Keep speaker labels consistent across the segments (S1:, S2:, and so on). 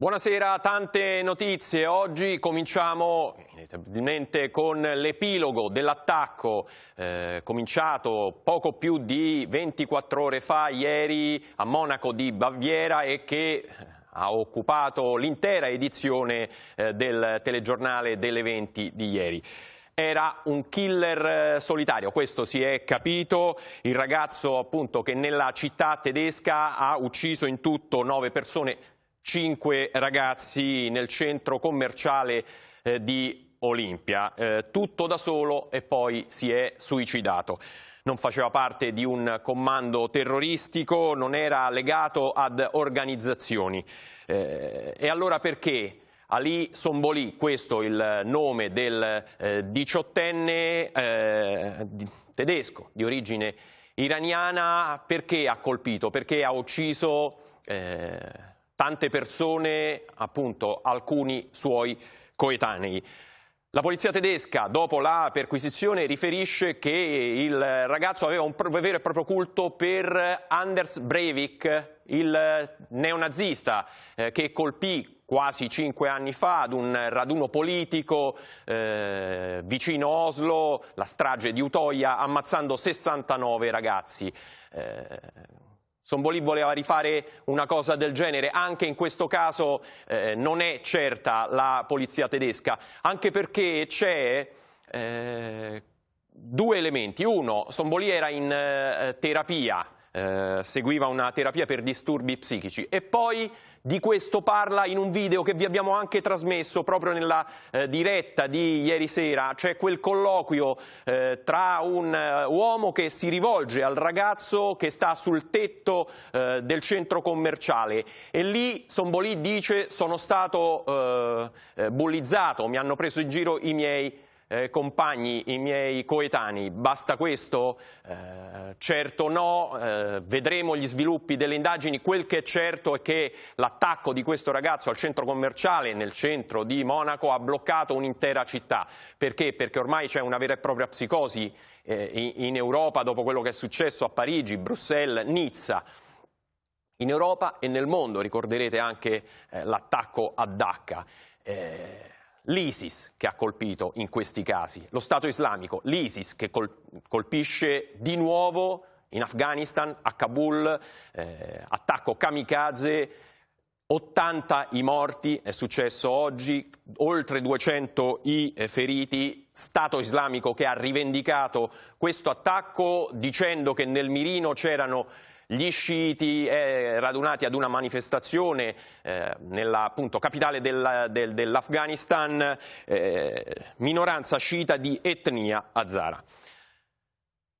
S1: Buonasera, tante notizie. Oggi cominciamo inevitabilmente con l'epilogo dell'attacco eh, cominciato poco più di 24 ore fa, ieri, a Monaco di Baviera e che eh, ha occupato l'intera edizione eh, del telegiornale delle 20 di ieri era un killer eh, solitario, questo si è capito, il ragazzo appunto che nella città tedesca ha ucciso in tutto nove persone, cinque ragazzi nel centro commerciale eh, di Olimpia, eh, tutto da solo e poi si è suicidato. Non faceva parte di un comando terroristico, non era legato ad organizzazioni. Eh, e allora perché Ali Somboli, questo il nome del eh, diciottenne eh, tedesco di origine iraniana, perché ha colpito, perché ha ucciso eh, tante persone, appunto alcuni suoi coetanei. La polizia tedesca, dopo la perquisizione, riferisce che il ragazzo aveva un vero e proprio culto per Anders Breivik, il neonazista eh, che colpì quasi cinque anni fa ad un raduno politico eh, vicino Oslo, la strage di Utoya, ammazzando 69 ragazzi. Eh, Somboli voleva rifare una cosa del genere, anche in questo caso eh, non è certa la polizia tedesca, anche perché c'è eh, due elementi. Uno, Somboli era in eh, terapia, eh, seguiva una terapia per disturbi psichici e poi di questo parla in un video che vi abbiamo anche trasmesso proprio nella eh, diretta di ieri sera, c'è cioè quel colloquio eh, tra un eh, uomo che si rivolge al ragazzo che sta sul tetto eh, del centro commerciale e lì Sombolì dice sono stato eh, bullizzato, mi hanno preso in giro i miei eh, compagni, i miei coetanei, basta questo? Eh, certo no, eh, vedremo gli sviluppi delle indagini, quel che è certo è che l'attacco di questo ragazzo al centro commerciale nel centro di Monaco ha bloccato un'intera città, perché? Perché ormai c'è una vera e propria psicosi eh, in Europa dopo quello che è successo a Parigi, Bruxelles, Nizza in Europa e nel mondo, ricorderete anche eh, l'attacco a Dacca. Eh, l'ISIS che ha colpito in questi casi, lo Stato islamico, l'ISIS che colpisce di nuovo in Afghanistan, a Kabul, eh, attacco kamikaze, 80 i morti, è successo oggi, oltre 200 i eh, feriti, Stato islamico che ha rivendicato questo attacco dicendo che nel mirino c'erano gli sciiti eh, radunati ad una manifestazione eh, nella appunto, capitale della, del, dell'Afghanistan, eh, minoranza sciita di etnia azzara.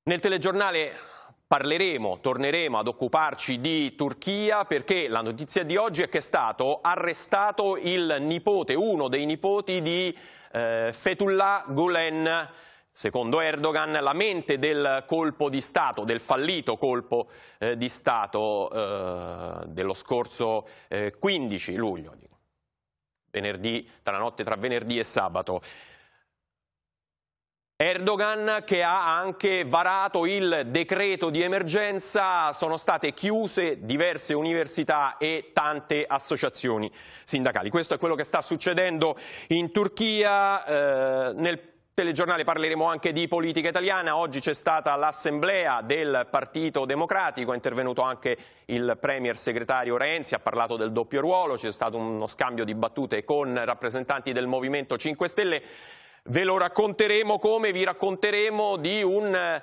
S1: Nel telegiornale parleremo, torneremo ad occuparci di Turchia perché la notizia di oggi è che è stato arrestato il nipote, uno dei nipoti di eh, Fethullah Gulen secondo Erdogan, la mente del colpo di Stato, del fallito colpo eh, di Stato eh, dello scorso eh, 15 luglio, venerdì, tra la notte tra venerdì e sabato. Erdogan che ha anche varato il decreto di emergenza, sono state chiuse diverse università e tante associazioni sindacali. Questo è quello che sta succedendo in Turchia eh, nel telegiornale parleremo anche di politica italiana, oggi c'è stata l'assemblea del Partito Democratico, è intervenuto anche il Premier segretario Renzi, ha parlato del doppio ruolo, c'è stato uno scambio di battute con rappresentanti del Movimento 5 Stelle, ve lo racconteremo come vi racconteremo di un, eh,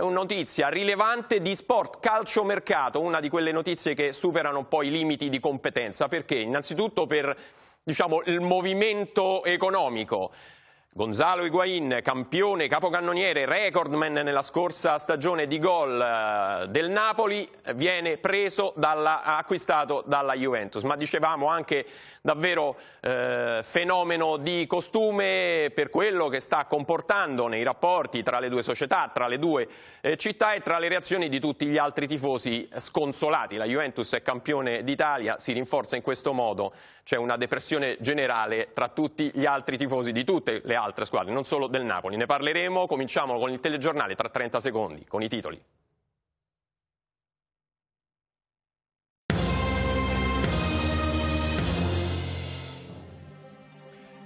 S1: una notizia rilevante di sport calciomercato, una di quelle notizie che superano un po' i limiti di competenza, perché innanzitutto per diciamo, il movimento economico. Gonzalo Higuain, campione, capocannoniere, recordman nella scorsa stagione di gol eh, del Napoli, viene preso dalla, acquistato dalla Juventus. Ma dicevamo anche davvero eh, fenomeno di costume per quello che sta comportando nei rapporti tra le due società, tra le due eh, città e tra le reazioni di tutti gli altri tifosi sconsolati. La Juventus è campione d'Italia, si rinforza in questo modo, c'è una depressione generale tra tutti gli altri tifosi di tutte le altre squadre, non solo del Napoli. Ne parleremo, cominciamo con il telegiornale tra 30 secondi, con i titoli.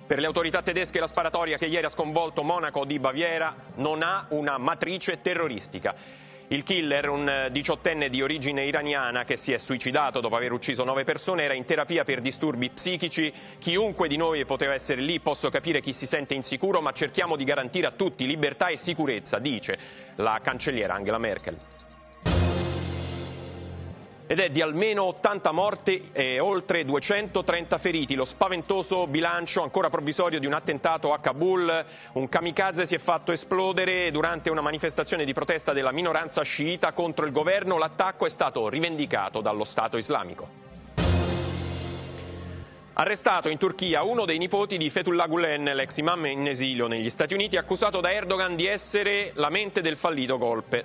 S1: Per le autorità tedesche la sparatoria che ieri ha sconvolto Monaco di Baviera non ha una matrice terroristica. Il killer, un eh, diciottenne di origine iraniana che si è suicidato dopo aver ucciso nove persone, era in terapia per disturbi psichici. Chiunque di noi poteva essere lì, posso capire chi si sente insicuro, ma cerchiamo di garantire a tutti libertà e sicurezza, dice la cancelliera Angela Merkel ed è di almeno 80 morti e oltre 230 feriti. Lo spaventoso bilancio ancora provvisorio di un attentato a Kabul, un kamikaze si è fatto esplodere durante una manifestazione di protesta della minoranza sciita contro il governo, l'attacco è stato rivendicato dallo Stato islamico. Arrestato in Turchia uno dei nipoti di Fethullah Gulen, l'ex imam in esilio negli Stati Uniti, accusato da Erdogan di essere la mente del fallito golpe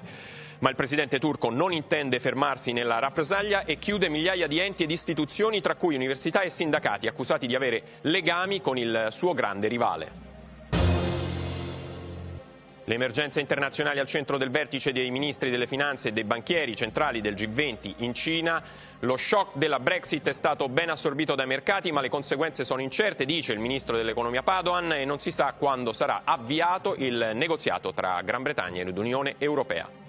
S1: ma il presidente turco non intende fermarsi nella rappresaglia e chiude migliaia di enti ed istituzioni, tra cui università e sindacati, accusati di avere legami con il suo grande rivale. Le emergenze internazionali al centro del vertice dei ministri delle finanze e dei banchieri centrali del G20 in Cina. Lo shock della Brexit è stato ben assorbito dai mercati, ma le conseguenze sono incerte, dice il ministro dell'economia Padoan, e non si sa quando sarà avviato il negoziato tra Gran Bretagna ed Unione Europea.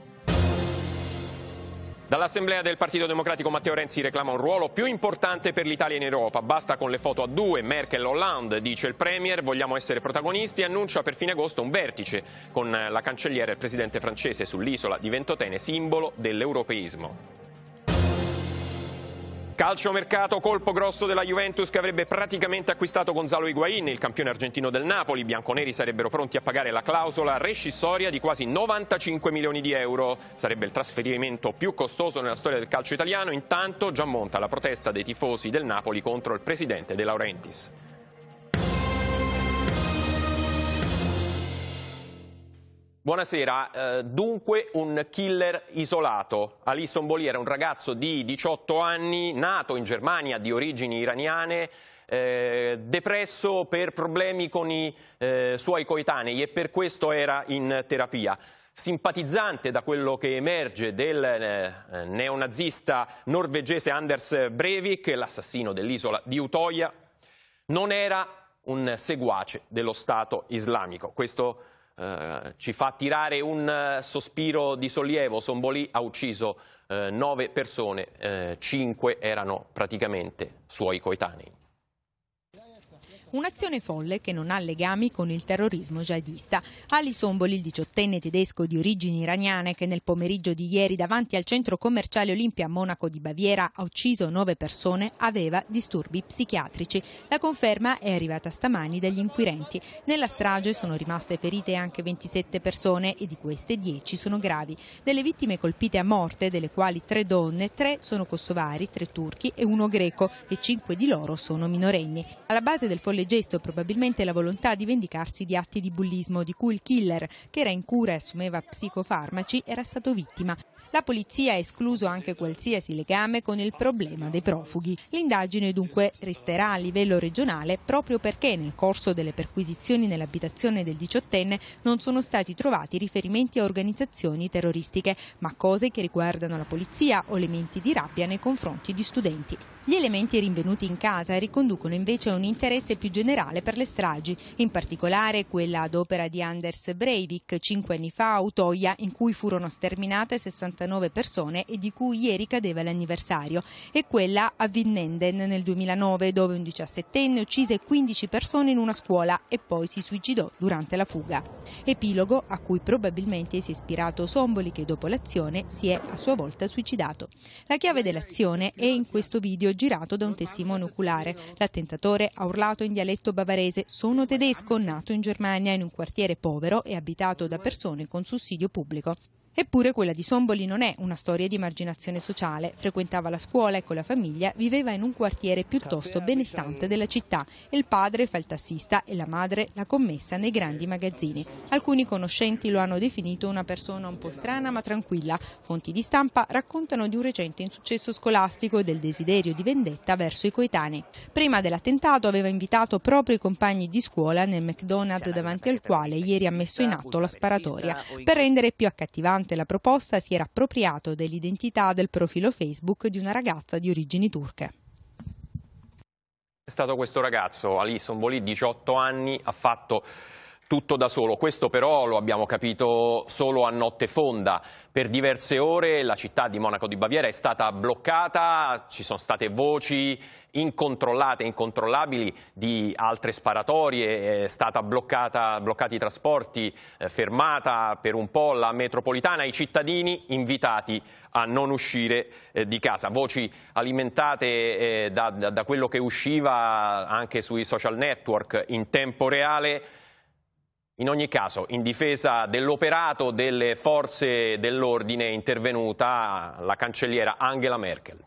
S1: Dall'Assemblea del Partito Democratico Matteo Renzi reclama un ruolo più importante per l'Italia in Europa. Basta con le foto a due, Merkel Hollande, dice il Premier, vogliamo essere protagonisti annuncia per fine agosto un vertice con la cancelliera e il presidente francese sull'isola di Ventotene, simbolo dell'europeismo. Calciomercato, colpo grosso della Juventus che avrebbe praticamente acquistato Gonzalo Higuain, il campione argentino del Napoli. I bianconeri sarebbero pronti a pagare la clausola rescissoria di quasi 95 milioni di euro. Sarebbe il trasferimento più costoso nella storia del calcio italiano. Intanto già monta la protesta dei tifosi del Napoli contro il presidente De Laurentiis. Buonasera, eh, dunque un killer isolato. Alison Boli era un ragazzo di 18 anni, nato in Germania, di origini iraniane, eh, depresso per problemi con i eh, suoi coetanei e per questo era in terapia. Simpatizzante da quello che emerge del neonazista norvegese Anders Breivik, l'assassino dell'isola di Utoya, non era un seguace dello Stato islamico. Questo eh, ci fa tirare un eh, sospiro di sollievo. Sombolì ha ucciso eh, nove persone, cinque erano praticamente suoi coetanei.
S2: Un'azione folle che non ha legami con il terrorismo jihadista. Ali Somboli, il diciottenne tedesco di origini iraniane che nel pomeriggio di ieri davanti al centro commerciale Olimpia a Monaco di Baviera ha ucciso nove persone, aveva disturbi psichiatrici. La conferma è arrivata stamani dagli inquirenti. Nella strage sono rimaste ferite anche 27 persone e di queste 10 sono gravi. Delle vittime colpite a morte, delle quali tre donne, tre sono kosovari, tre turchi e uno greco e cinque di loro sono minorenni. Alla base del folle tale gesto probabilmente la volontà di vendicarsi di atti di bullismo di cui il killer, che era in cura e assumeva psicofarmaci, era stato vittima. La polizia ha escluso anche qualsiasi legame con il problema dei profughi. L'indagine dunque resterà a livello regionale proprio perché nel corso delle perquisizioni nell'abitazione del diciottenne non sono stati trovati riferimenti a organizzazioni terroristiche, ma cose che riguardano la polizia o elementi di rabbia nei confronti di studenti. Gli elementi rinvenuti in casa riconducono invece a un interesse più generale per le stragi, in particolare quella ad opera di Anders Breivik cinque anni fa a Utoia in cui furono sterminate 60 149 persone e di cui ieri cadeva l'anniversario, e quella a Winnenden nel 2009, dove un 17enne uccise 15 persone in una scuola e poi si suicidò durante la fuga. Epilogo a cui probabilmente si è ispirato Somboli che dopo l'azione si è a sua volta suicidato. La chiave dell'azione è in questo video girato da un testimone oculare. L'attentatore ha urlato in dialetto bavarese «Sono tedesco, nato in Germania, in un quartiere povero e abitato da persone con sussidio pubblico». Eppure quella di Somboli non è una storia di marginazione sociale, frequentava la scuola e con la famiglia viveva in un quartiere piuttosto benestante diciamo. della città il padre fa il tassista e la madre la commessa nei grandi magazzini. Alcuni conoscenti lo hanno definito una persona un po' strana ma tranquilla. Fonti di stampa raccontano di un recente insuccesso scolastico e del desiderio di vendetta verso i coetanei. Prima dell'attentato aveva invitato proprio i compagni di scuola nel McDonald's davanti al quale ieri ha messo in atto la sparatoria per rendere più accattivante durante la proposta si era appropriato dell'identità del profilo Facebook di una ragazza di origini turche.
S1: È stato questo ragazzo, Ali Somboli, 18 anni, ha fatto tutto da solo. Questo però lo abbiamo capito solo a notte fonda. Per diverse ore la città di Monaco di Baviera è stata bloccata, ci sono state voci incontrollate, incontrollabili di altre sparatorie, è stata bloccata, bloccati i trasporti, eh, fermata per un po' la metropolitana, i cittadini invitati a non uscire eh, di casa. Voci alimentate eh, da, da quello che usciva anche sui social network in tempo reale in ogni caso, in difesa dell'operato delle forze dell'ordine è intervenuta la cancelliera Angela Merkel.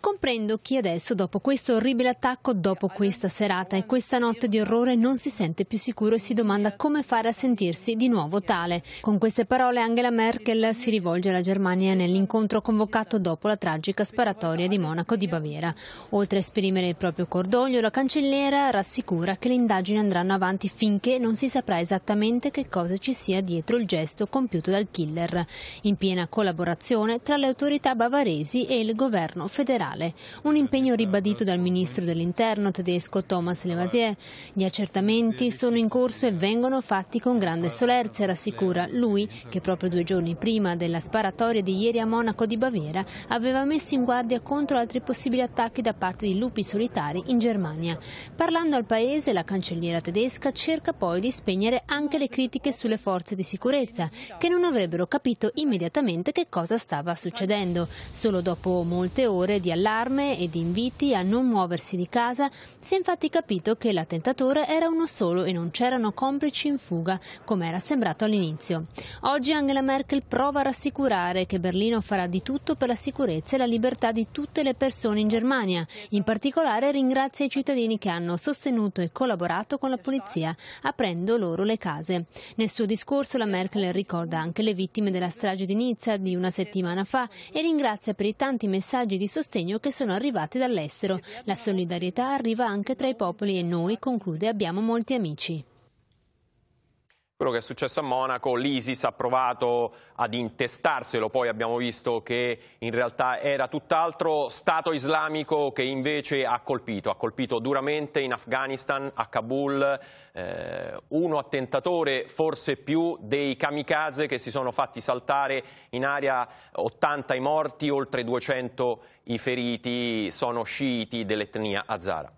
S3: Comprendo chi adesso, dopo questo orribile attacco, dopo questa serata e questa notte di orrore, non si sente più sicuro e si domanda come fare a sentirsi di nuovo tale. Con queste parole Angela Merkel si rivolge alla Germania nell'incontro convocato dopo la tragica sparatoria di Monaco di Baviera. Oltre a esprimere il proprio cordoglio, la cancelliera rassicura che le indagini andranno avanti finché non si saprà esattamente che cosa ci sia dietro il gesto compiuto dal killer, in piena collaborazione tra le autorità bavaresi e il governo federale generale, un impegno ribadito dal ministro dell'interno tedesco Thomas Levasier. Gli accertamenti sono in corso e vengono fatti con grande solerzia, rassicura lui che proprio due giorni prima della sparatoria di ieri a Monaco di Baviera aveva messo in guardia contro altri possibili attacchi da parte di lupi solitari in Germania. Parlando al paese, la cancelliera tedesca cerca poi di spegnere anche le critiche sulle forze di sicurezza, che non avrebbero capito immediatamente che cosa stava succedendo. Solo dopo molte ore di allarme allarme ed inviti a non muoversi di casa, si è infatti capito che l'attentatore era uno solo e non c'erano complici in fuga, come era sembrato all'inizio. Oggi Angela Merkel prova a rassicurare che Berlino farà di tutto per la sicurezza e la libertà di tutte le persone in Germania. In particolare ringrazia i cittadini che hanno sostenuto e collaborato con la polizia, aprendo loro le case. Nel suo discorso la Merkel ricorda anche le vittime della strage di Nizza di una settimana fa e ringrazia per i tanti messaggi di sostegno sostegno che sono arrivate dall'estero. La solidarietà arriva anche tra i popoli e noi, conclude, abbiamo molti amici
S1: quello che è successo a Monaco, l'ISIS ha provato ad intestarselo, poi abbiamo visto che in realtà era tutt'altro Stato islamico che invece ha colpito, ha colpito duramente in Afghanistan, a Kabul, eh, uno attentatore forse più dei kamikaze che si sono fatti saltare in aria 80 i morti, oltre 200 i feriti, sono sciiti dell'etnia azara.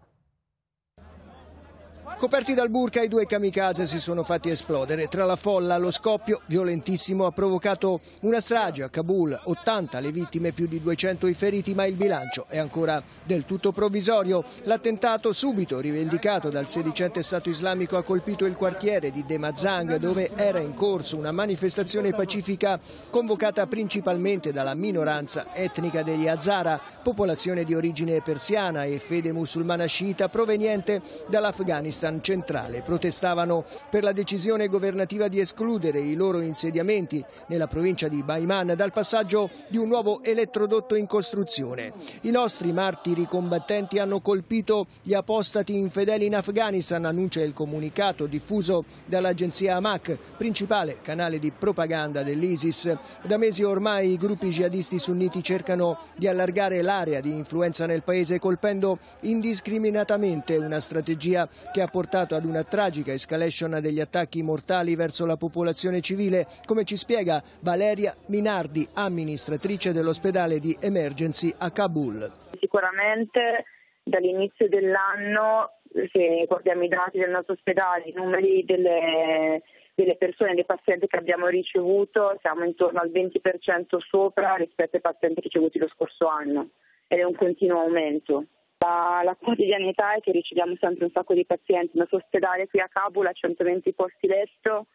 S4: Coperti dal burka i due kamikaze si sono fatti esplodere. Tra la folla lo scoppio violentissimo ha provocato una strage a Kabul, 80 le vittime, più di 200 i feriti, ma il bilancio è ancora del tutto provvisorio. L'attentato subito rivendicato dal sedicente Stato islamico ha colpito il quartiere di Demazang dove era in corso una manifestazione pacifica convocata principalmente dalla minoranza etnica degli Hazara, popolazione di origine persiana e fede musulmana sciita proveniente dall'Afghanistan Pakistan centrale protestavano per la decisione governativa di escludere i loro insediamenti nella provincia di Baiman dal passaggio di un nuovo elettrodotto in costruzione. I nostri martiri combattenti hanno colpito gli apostati infedeli in Afghanistan, annuncia il comunicato diffuso dall'agenzia AMAC, principale canale di propaganda dell'ISIS. Da mesi ormai i gruppi jihadisti sunniti cercano di allargare l'area di influenza nel paese colpendo indiscriminatamente una strategia che ha portato ad una tragica escalation degli attacchi mortali verso la popolazione civile, come ci spiega Valeria Minardi, amministratrice dell'ospedale di Emergency a Kabul.
S2: Sicuramente dall'inizio dell'anno, se guardiamo i dati del nostro ospedale, i numeri delle, delle persone, dei pazienti che abbiamo ricevuto, siamo intorno al 20% sopra rispetto ai pazienti ricevuti lo scorso anno ed è un continuo aumento. La, la, quotidianità è che riceviamo sempre un sacco di pazienti. Il nostro ospedale qui a Kabul ha 120 posti letto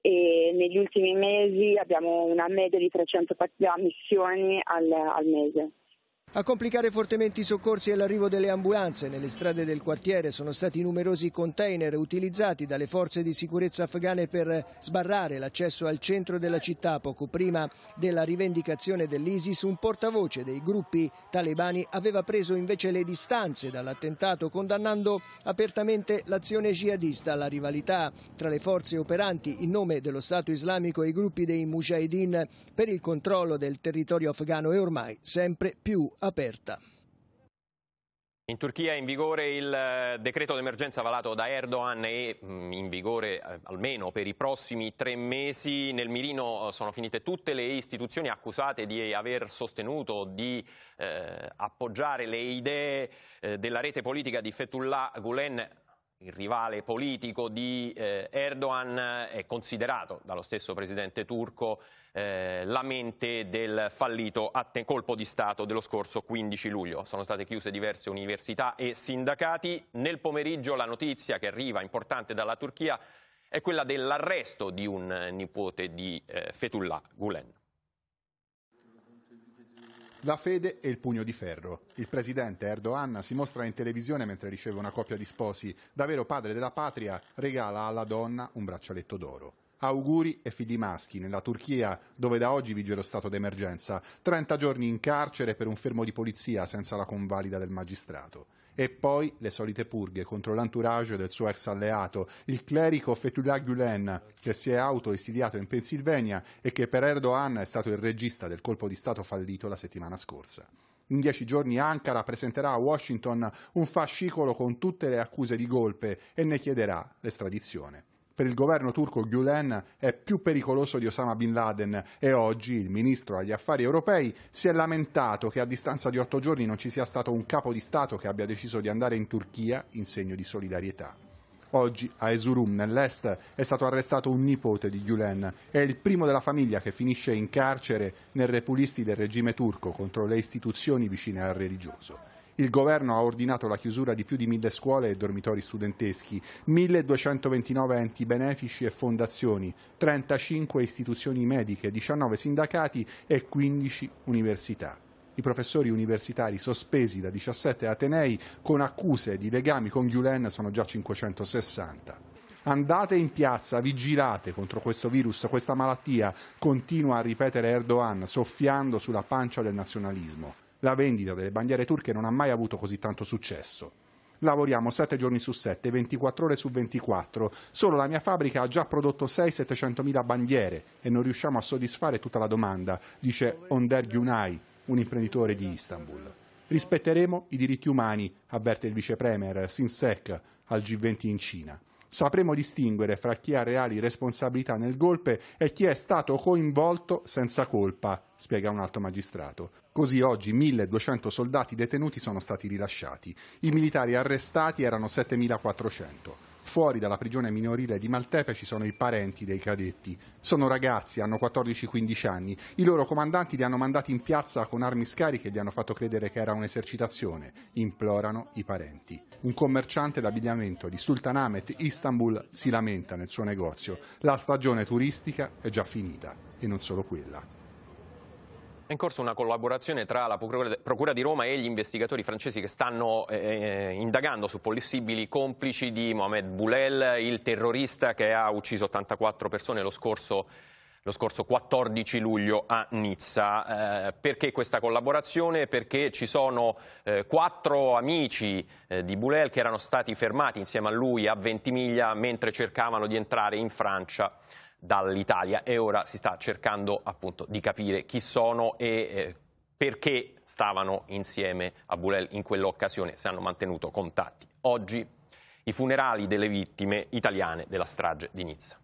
S2: e negli ultimi mesi abbiamo una media di 300 pazienti, missioni al, al mese.
S4: A complicare fortemente i soccorsi è l'arrivo delle ambulanze. Nelle strade del quartiere sono stati numerosi container utilizzati dalle forze di sicurezza afghane per sbarrare l'accesso al centro della città poco prima della rivendicazione dell'ISIS. Un portavoce dei gruppi talebani aveva preso invece le distanze dall'attentato condannando apertamente l'azione jihadista. La rivalità tra le forze operanti in nome dello Stato islamico e i gruppi dei mujahideen per il controllo del territorio afghano è ormai sempre più aperta aperta.
S1: In Turchia è in vigore il eh, decreto d'emergenza valato da Erdogan e mm, in vigore eh, almeno per i prossimi tre mesi. Nel mirino eh, sono finite tutte le istituzioni accusate di aver sostenuto, di eh, appoggiare le idee eh, della rete politica di Fethullah Gulen il rivale politico di eh, Erdogan eh, è considerato dallo stesso presidente turco eh, la mente del fallito colpo di Stato dello scorso 15 luglio. Sono state chiuse diverse università e sindacati. Nel pomeriggio la notizia che arriva importante dalla Turchia è quella dell'arresto di un eh, nipote di eh, Fethullah Gulen.
S5: La fede e il pugno di ferro. Il presidente Erdogan si mostra in televisione mentre riceve una coppia di sposi. Davvero padre della patria, regala alla donna un braccialetto d'oro. Auguri e figli maschi nella Turchia, dove da oggi vige lo stato d'emergenza. 30 giorni in carcere per un fermo di polizia senza la convalida del magistrato. E poi le solite purghe contro l'entourage del suo ex alleato, il clerico Fethullah Gulen, che si è autoesiliato in Pennsylvania e che per Erdogan è stato il regista del colpo di Stato fallito la settimana scorsa. In dieci giorni Ankara presenterà a Washington un fascicolo con tutte le accuse di golpe e ne chiederà l'estradizione per il governo turco Gulen è più pericoloso di Osama Bin Laden e oggi il ministro agli affari europei si è lamentato che a distanza di otto giorni non ci sia stato un capo di Stato che abbia deciso di andare in Turchia in segno di solidarietà. Oggi a Esurum, nell'est, è stato arrestato un nipote di Gulen. È il primo della famiglia che finisce in carcere nel repulisti del regime turco contro le istituzioni vicine al religioso. Il governo ha ordinato la chiusura di più di mille scuole e dormitori studenteschi, 1229 enti benefici e fondazioni, 35 istituzioni mediche, 19 sindacati e 15 università i professori universitari sospesi da 17 Atenei con accuse di legami con Gulen sono già 560. Andate in piazza, vigilate contro questo virus, questa malattia, continua a ripetere Erdogan, soffiando sulla pancia del nazionalismo. La vendita delle bandiere turche non ha mai avuto così tanto successo. Lavoriamo 7 giorni su 7, 24 ore su 24. Solo la mia fabbrica ha già prodotto 6 700000 bandiere e non riusciamo a soddisfare tutta la domanda, dice Onder Günay, un imprenditore di Istanbul. Rispetteremo i diritti umani, avverte il vicepremier Simsek al G20 in Cina. Sapremo distinguere fra chi ha reali responsabilità nel golpe e chi è stato coinvolto senza colpa, spiega un altro magistrato. Così oggi 1200 soldati detenuti sono stati rilasciati. I militari arrestati erano 7400. Fuori dalla prigione minorile di Maltepe ci sono i parenti dei cadetti. Sono ragazzi, hanno 14-15 anni. I loro comandanti li hanno mandati in piazza con armi scariche e gli hanno fatto credere che era un'esercitazione. Implorano i parenti. Un commerciante d'abbigliamento di Sultanamet, Istanbul, si lamenta nel suo negozio. La stagione turistica è già finita. E non solo quella.
S1: È in corso una collaborazione tra la Procura di Roma e gli investigatori francesi che stanno eh, eh indagando su possibili complici di Mohamed Boulel, il terrorista che ha ucciso 84 persone lo scorso lo scorso 14 luglio a Nizza. Eh, perché questa collaborazione? Perché ci sono eh, quattro amici eh, di Boulel che erano stati fermati insieme a lui a Ventimiglia mentre cercavano di entrare in Francia dall'Italia e ora si sta cercando appunto di capire chi sono e eh, perché stavano insieme a Burel in quell'occasione, se hanno mantenuto contatti. Oggi i funerali delle vittime italiane della strage di Nizza.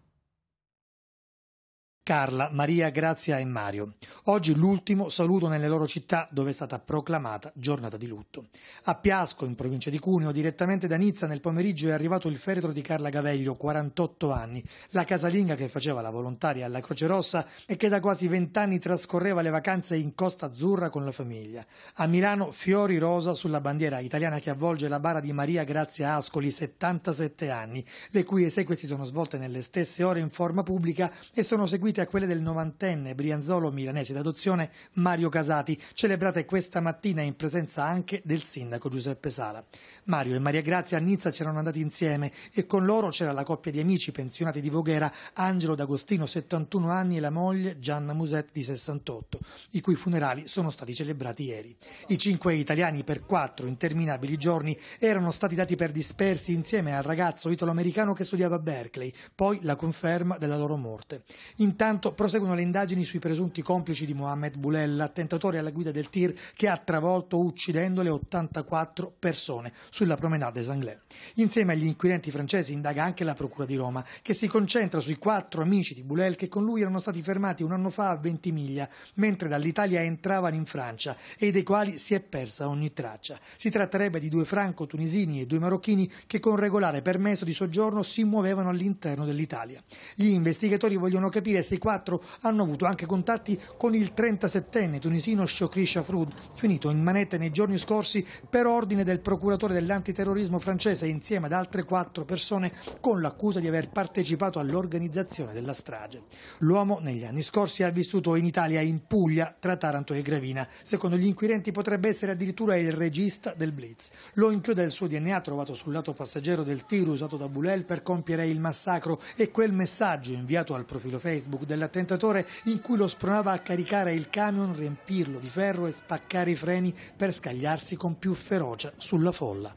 S6: Carla, Maria, Grazia e Mario. Oggi l'ultimo saluto nelle loro città dove è stata proclamata giornata di lutto. A Piasco, in provincia di Cuneo, direttamente da Nizza nel pomeriggio è arrivato il feretro di Carla Gaveglio, 48 anni, la casalinga che faceva la volontaria alla Croce Rossa e che da quasi vent'anni trascorreva le vacanze in Costa Azzurra con la famiglia. A Milano fiori rosa sulla bandiera italiana che avvolge la bara di Maria Grazia Ascoli, 77 anni, le cui esequie si sono svolte nelle stesse ore in forma pubblica e sono seguite unite a quelle del novantenne Brianzolo milanese d'adozione Mario Casati, celebrate questa mattina in presenza anche del sindaco Giuseppe Sala. Mario e Maria Grazia a Nizza c'erano andati insieme e con loro c'era la coppia di amici pensionati di Voghera, Angelo D'Agostino, 71 anni, e la moglie Gianna Musetti, di 68, i cui funerali sono stati celebrati ieri. I cinque italiani per quattro interminabili giorni erano stati dati per dispersi insieme al ragazzo italo-americano che studiava a Berkeley, poi la conferma della loro morte. Intanto Intanto proseguono le indagini sui presunti complici di Mohamed Boulella, attentatore alla guida del tir che ha travolto uccidendo le 84 persone sulla promenade des Anglais. Insieme agli inquirenti francesi indaga anche la Procura di Roma, che si concentra sui quattro amici di Boulel che con lui erano stati fermati un anno fa a Ventimiglia, mentre dall'Italia entravano in Francia e dei quali si è persa ogni traccia. Si tratterebbe di due franco-tunisini e due marocchini che con regolare permesso di soggiorno si muovevano all'interno dell'Italia. Gli investigatori vogliono capire se 24 hanno avuto anche contatti con il 37enne tunisino Chokri Shafroud, finito in manette nei giorni scorsi per ordine del procuratore dell'antiterrorismo francese insieme ad altre quattro persone con l'accusa di aver partecipato all'organizzazione della strage. L'uomo negli anni scorsi ha vissuto in Italia in Puglia tra Taranto e Gravina. Secondo gli inquirenti potrebbe essere addirittura il regista del Blitz. Lo inchiude il suo DNA trovato sul lato passeggero del tiro usato da Bulel per compiere il massacro e quel messaggio inviato al profilo Facebook dell'attentatore in cui lo spronava a caricare il camion, riempirlo di ferro e spaccare i freni per scagliarsi con più ferocia sulla folla.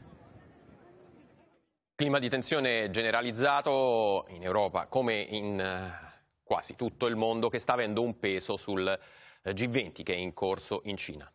S1: Clima di tensione generalizzato in Europa come in eh, quasi tutto il mondo che sta avendo un peso sul eh, G20 che è in corso in Cina.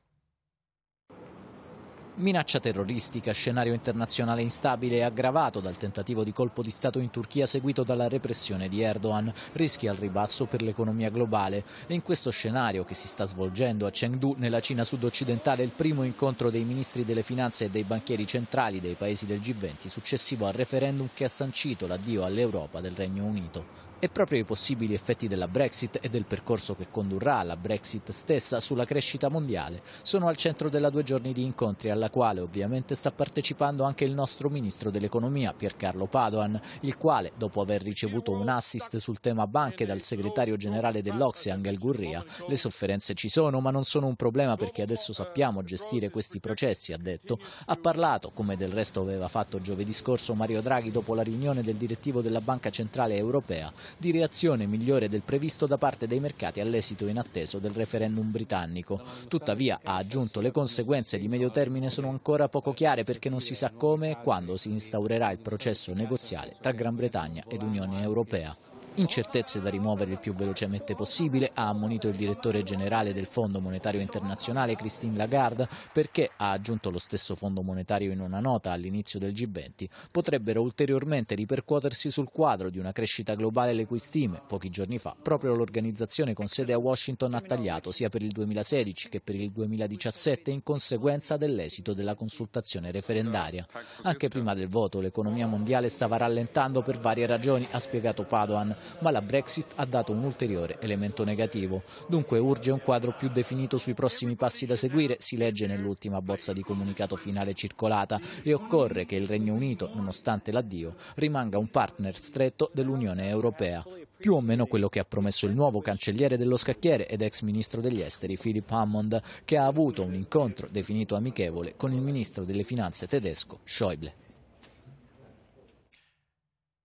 S7: Minaccia terroristica, scenario internazionale instabile e aggravato dal tentativo di colpo di Stato in Turchia seguito dalla repressione di Erdogan, rischi al ribasso per l'economia globale. E in questo scenario che si sta svolgendo a Chengdu, nella Cina sud-occidentale, il primo incontro dei ministri delle finanze e dei banchieri centrali dei paesi del G20 successivo al referendum che ha sancito l'addio all'Europa del Regno Unito e proprio i possibili effetti della Brexit e del percorso che condurrà la Brexit stessa sulla crescita mondiale sono al centro della due giorni di incontri alla quale ovviamente sta partecipando anche il nostro ministro dell'economia Piercarlo Padoan, il quale dopo aver ricevuto un assist sul tema banche dal segretario generale dell'Ocse Angel Gurria, le sofferenze ci sono ma non sono un problema perché adesso sappiamo gestire questi processi, ha detto, ha parlato, come del resto aveva fatto giovedì scorso Mario Draghi dopo la riunione del direttivo della Banca Centrale Europea, di reazione migliore del previsto da parte dei mercati all'esito inatteso del referendum britannico. Tuttavia, ha aggiunto, le conseguenze di medio termine sono ancora poco chiare perché non si sa come e quando si instaurerà il processo negoziale tra Gran Bretagna ed Unione Europea incertezze da rimuovere il più velocemente possibile, ha ammonito il direttore generale del Fondo Monetario Internazionale Christine Lagarde perché, ha aggiunto lo stesso Fondo Monetario in una nota all'inizio del G20, potrebbero ulteriormente ripercuotersi sul quadro di una crescita globale le cui stime, pochi giorni fa, proprio l'organizzazione con sede a Washington ha tagliato sia per il 2016 che per il 2017 in conseguenza dell'esito della consultazione referendaria. Anche prima del voto l'economia mondiale stava rallentando per varie ragioni, ha spiegato Padoan, ma la Brexit ha dato un ulteriore elemento negativo. Dunque urge un quadro più definito sui prossimi passi da seguire, si legge nell'ultima bozza di comunicato finale circolata, e occorre che il Regno Unito, nonostante l'addio, rimanga un partner stretto dell'Unione Europea. Più o meno quello che ha promesso il nuovo cancelliere dello scacchiere ed ex ministro degli esteri Philip Hammond, che ha avuto un incontro definito amichevole con il ministro delle finanze tedesco Schäuble.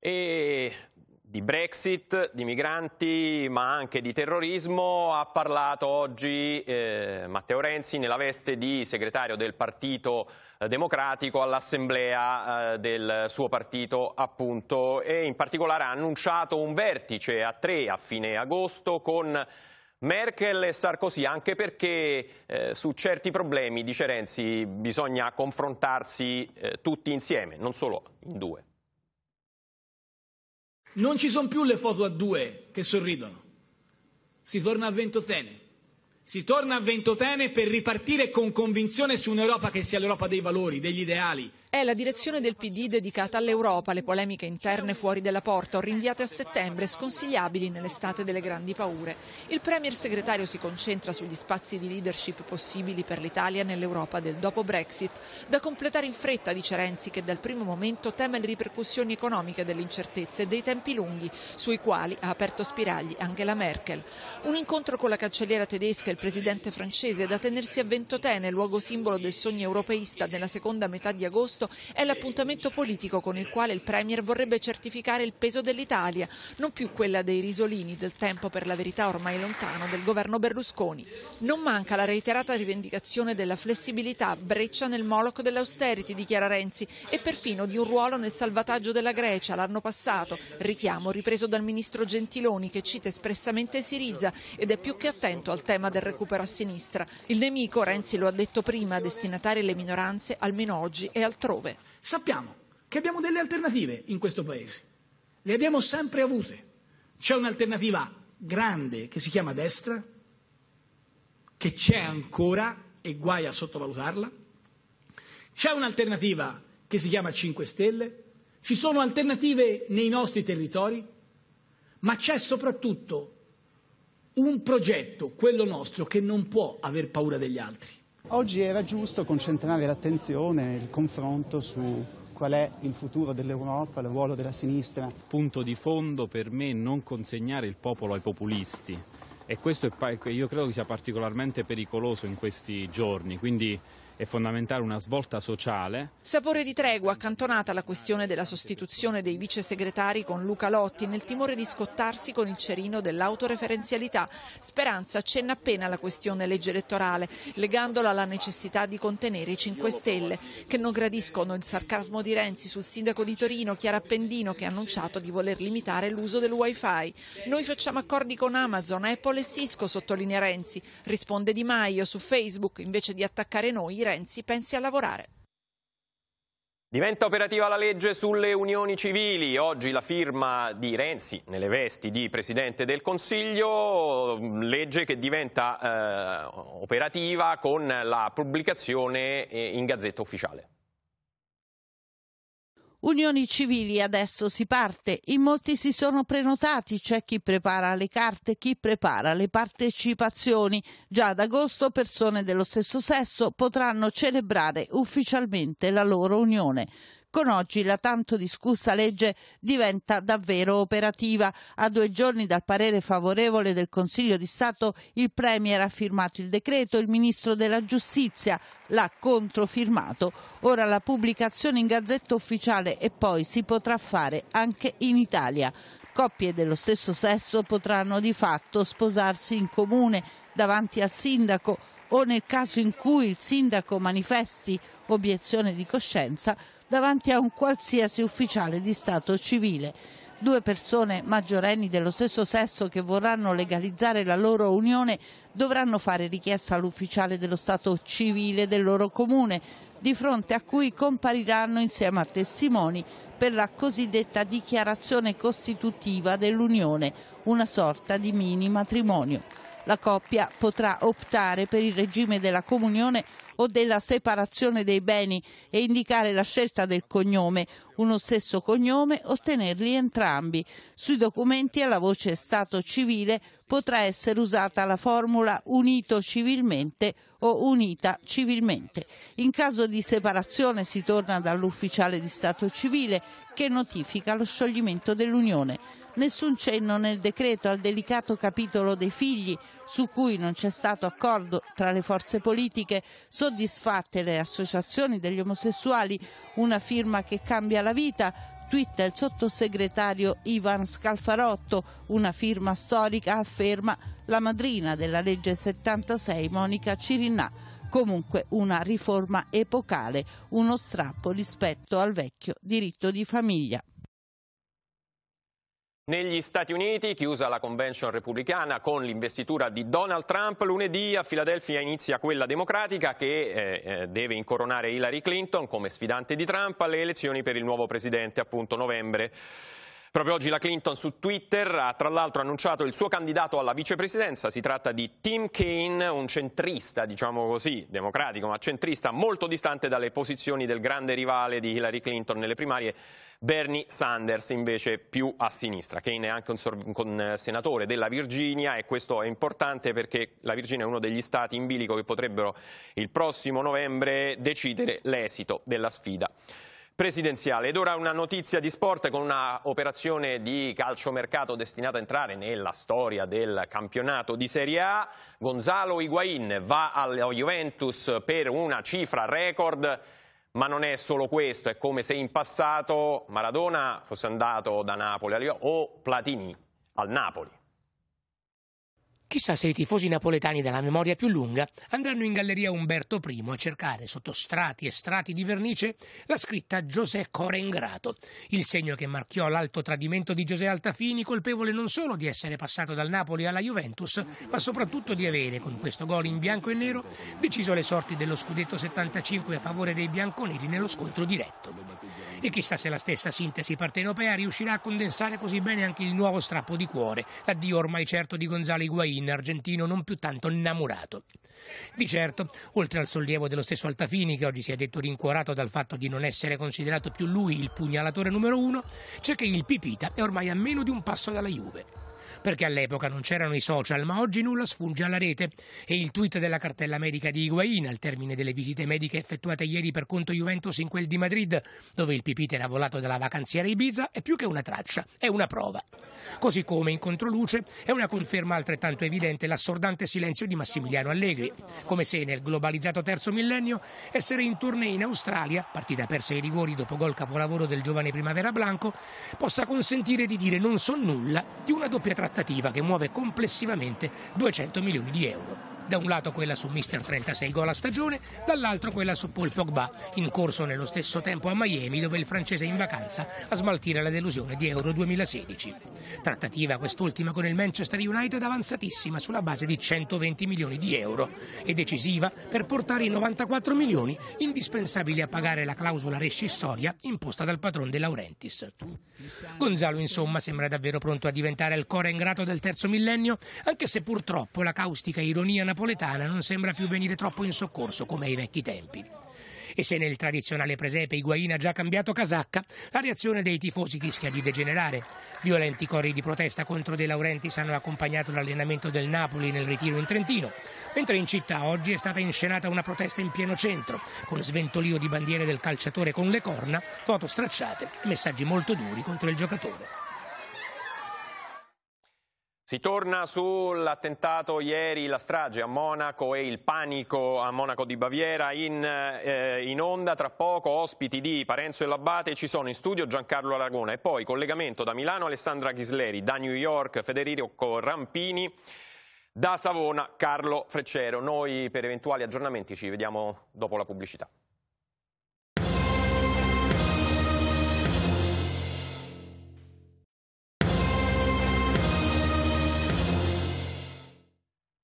S1: E di Brexit, di migranti, ma anche di terrorismo, ha parlato oggi eh, Matteo Renzi nella veste di segretario del Partito eh, Democratico all'assemblea eh, del suo partito appunto e in particolare ha annunciato un vertice a tre a fine agosto con Merkel e Sarkozy, anche perché eh, su certi problemi, dice Renzi, bisogna confrontarsi eh, tutti insieme, non solo in due.
S7: Non ci sono più le foto a due che sorridono, si torna a Ventotene. Si torna a Ventotene per ripartire con convinzione su un'Europa che sia l'Europa dei valori, degli ideali.
S8: È la direzione del PD dedicata all'Europa, le polemiche interne fuori della porta, rinviate a settembre, sconsigliabili nell'estate delle grandi paure. Il Premier segretario si concentra sugli spazi di leadership possibili per l'Italia nell'Europa del dopo Brexit, da completare in fretta, dice Renzi, che dal primo momento teme le ripercussioni economiche delle incertezze e dei tempi lunghi, sui quali ha aperto spiragli anche la Merkel. Un incontro con la cancelliera tedesca e il presidente francese da tenersi a Ventotene, luogo simbolo del sogno europeista nella seconda metà di agosto, è l'appuntamento politico con il quale il Premier vorrebbe certificare il peso dell'Italia, non più quella dei risolini del tempo per la verità ormai lontano del governo Berlusconi. Non manca la reiterata rivendicazione della flessibilità, breccia nel moloch dell'austerity, dichiara Renzi, e perfino di un ruolo nel salvataggio della Grecia l'anno passato, richiamo ripreso dal ministro Gentiloni che cita espressamente Siriza ed è più che attento al tema del recupera a sinistra. Il nemico, Renzi lo ha detto prima, destinatari
S7: alle minoranze, almeno oggi e altrove. Sappiamo che abbiamo delle alternative in questo Paese. Le abbiamo sempre avute. C'è un'alternativa grande che si chiama destra, che c'è ancora e guai a sottovalutarla. C'è un'alternativa che si chiama 5 Stelle, ci sono alternative nei nostri territori, ma c'è soprattutto un progetto, quello nostro, che non può aver paura degli altri.
S5: Oggi era giusto concentrare l'attenzione, il confronto su qual è il futuro dell'Europa, il ruolo della sinistra.
S1: Punto di fondo per me non consegnare il popolo ai populisti e questo è, io credo sia particolarmente pericoloso in questi giorni, quindi è fondamentale una svolta sociale.
S8: Sapore di tregua accantonata la questione della sostituzione dei vice segretari con Luca Lotti nel timore di scottarsi con il cerino dell'autoreferenzialità. Speranza accenna appena alla questione legge elettorale, legandola alla necessità di contenere i 5 Stelle, che non gradiscono il sarcasmo di Renzi sul sindaco di Torino, Chiara Pendino, che ha annunciato di voler limitare l'uso del Wi-Fi. Noi facciamo accordi con Amazon, Apple e Cisco, sottolinea Renzi. Risponde Di Maio su Facebook, invece di attaccare noi, Renzi pensi a lavorare.
S1: Diventa operativa la legge sulle unioni civili, oggi la firma di Renzi nelle vesti di Presidente del Consiglio, legge che diventa eh, operativa con la pubblicazione eh, in Gazzetta Ufficiale.
S9: Unioni civili adesso si parte, in molti si sono prenotati, c'è chi prepara le carte, chi prepara le partecipazioni. Già ad agosto persone dello stesso sesso potranno celebrare ufficialmente la loro unione. Con oggi la tanto discussa legge diventa davvero operativa. A due giorni dal parere favorevole del Consiglio di Stato il Premier ha firmato il decreto, il Ministro della Giustizia l'ha controfirmato. Ora la pubblicazione in Gazzetta Ufficiale e poi si potrà fare anche in Italia coppie dello stesso sesso potranno di fatto sposarsi in comune davanti al sindaco o nel caso in cui il sindaco manifesti obiezione di coscienza davanti a un qualsiasi ufficiale di Stato civile. Due persone maggiorenni dello stesso sesso che vorranno legalizzare la loro unione dovranno fare richiesta all'ufficiale dello Stato civile del loro comune, di fronte a cui compariranno insieme a testimoni per la cosiddetta dichiarazione costitutiva dell'unione, una sorta di mini matrimonio. La coppia potrà optare per il regime della comunione o della separazione dei beni e indicare la scelta del cognome, uno stesso cognome, o tenerli entrambi. Sui documenti alla voce Stato civile potrà essere usata la formula unito civilmente o unita civilmente. In caso di separazione si torna dall'ufficiale di Stato civile che notifica lo scioglimento dell'unione. Nessun cenno nel decreto al delicato capitolo dei figli, su cui non c'è stato accordo tra le forze politiche, soddisfatte le associazioni degli omosessuali, una firma che cambia la vita, twitta il sottosegretario Ivan Scalfarotto, una firma storica afferma la madrina della legge 76 Monica Cirinà, comunque una riforma epocale, uno strappo rispetto al vecchio diritto di famiglia.
S1: Negli Stati Uniti, chiusa la convention repubblicana con l'investitura di Donald Trump, lunedì a Filadelfia inizia quella democratica che eh, eh, deve incoronare Hillary Clinton come sfidante di Trump alle elezioni per il nuovo presidente, appunto novembre. Proprio oggi la Clinton su Twitter ha tra l'altro annunciato il suo candidato alla vicepresidenza, si tratta di Tim Kaine, un centrista, diciamo così, democratico, ma centrista molto distante dalle posizioni del grande rivale di Hillary Clinton nelle primarie Bernie Sanders invece più a sinistra. Kane è anche un, eh, senatore della Virginia e questo è importante perché la Virginia è uno degli stati in bilico che potrebbero il prossimo novembre decidere l'esito della sfida presidenziale. Ed ora una notizia di sport con una operazione di calciomercato destinata a entrare nella storia del campionato di Serie A. Gonzalo Higuain va alla Juventus per una cifra record ma non è solo questo, è come se in passato Maradona fosse andato da Napoli o Platini al Napoli.
S10: Chissà se i tifosi napoletani dalla memoria più lunga andranno in galleria Umberto I a cercare sotto strati e strati di vernice la scritta José Corengrato, il segno che marchiò l'alto tradimento di José Altafini, colpevole non solo di essere passato dal Napoli alla Juventus, ma soprattutto di avere, con questo gol in bianco e nero, deciso le sorti dello scudetto 75 a favore dei bianconeri nello scontro diretto e chissà se la stessa sintesi partenopea riuscirà a condensare così bene anche il nuovo strappo di cuore, l'addio ormai certo di Gonzalo Higuain, argentino non più tanto innamorato. Di certo, oltre al sollievo dello stesso Altafini, che oggi si è detto rincuorato dal fatto di non essere considerato più lui il pugnalatore numero uno, c'è che il Pipita è ormai a meno di un passo dalla Juve perché all'epoca non c'erano i social, ma oggi nulla sfugge alla rete. E il tweet della cartella medica di Higuain al termine delle visite mediche effettuate ieri per conto Juventus in quel di Madrid, dove il pipite era volato dalla vacanziera Ibiza, è più che una traccia, è una prova. Così come in controluce è una conferma altrettanto evidente l'assordante silenzio di Massimiliano Allegri, come se nel globalizzato terzo millennio essere in tournée in Australia, partita persa ai rigori dopo gol capolavoro del giovane Primavera Blanco, possa consentire di dire non so nulla di una doppia trasferta trattativa che muove complessivamente 200 milioni di euro da un lato quella su Mister 36 gol a stagione, dall'altro quella su Paul Pogba, in corso nello stesso tempo a Miami dove il francese è in vacanza a smaltire la delusione di Euro 2016. Trattativa quest'ultima con il Manchester United avanzatissima sulla base di 120 milioni di euro e decisiva per portare i 94 milioni indispensabili a pagare la clausola rescissoria imposta dal padron De Laurentiis. Gonzalo insomma sembra davvero pronto a diventare il core ingrato del terzo millennio, anche se purtroppo la caustica ironia napoletana napoletana non sembra più venire troppo in soccorso come ai vecchi tempi. E se nel tradizionale presepe Higuain ha già cambiato casacca, la reazione dei tifosi rischia di degenerare. Violenti corri di protesta contro De Laurentiis hanno accompagnato l'allenamento del Napoli nel ritiro in Trentino, mentre in città oggi è stata inscenata una protesta in pieno centro, con sventolio di bandiere del calciatore con le corna, foto stracciate e messaggi molto duri contro il giocatore.
S1: Si torna sull'attentato ieri, la strage a Monaco e il panico a Monaco di Baviera in, eh, in, onda. Tra poco ospiti di Parenzo e Labbate ci sono in studio Giancarlo Aragona e poi collegamento da Milano Alessandra Ghisleri, da New York Federico Rampini, da Savona Carlo Freccero. Noi per eventuali aggiornamenti ci vediamo dopo la pubblicità.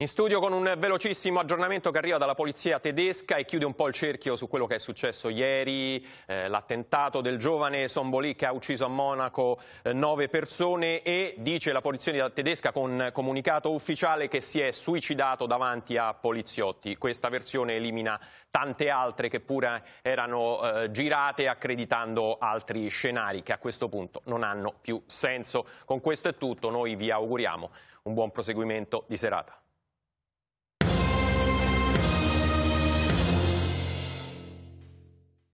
S1: In studio con un velocissimo aggiornamento che arriva dalla polizia tedesca e chiude un po' il cerchio su quello che è successo ieri, eh, l'attentato del giovane Somboli che ha ucciso a Monaco eh, nove persone e dice la polizia tedesca con comunicato ufficiale che si è suicidato davanti a poliziotti. Questa versione elimina tante altre che pure erano eh, girate accreditando altri scenari che a questo punto non hanno più senso. Con questo è tutto, noi vi auguriamo un buon proseguimento di serata.